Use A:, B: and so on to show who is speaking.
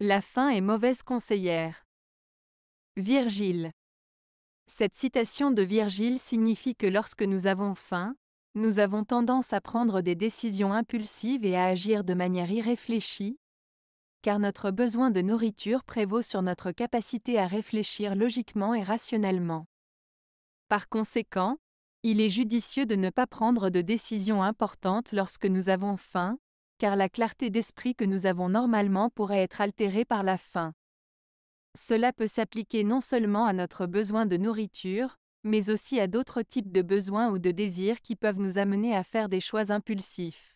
A: La faim est mauvaise conseillère. Virgile. Cette citation de Virgile signifie que lorsque nous avons faim, nous avons tendance à prendre des décisions impulsives et à agir de manière irréfléchie, car notre besoin de nourriture prévaut sur notre capacité à réfléchir logiquement et rationnellement. Par conséquent, il est judicieux de ne pas prendre de décisions importantes lorsque nous avons faim, car la clarté d'esprit que nous avons normalement pourrait être altérée par la faim. Cela peut s'appliquer non seulement à notre besoin de nourriture, mais aussi à d'autres types de besoins ou de désirs qui peuvent nous amener à faire des choix impulsifs.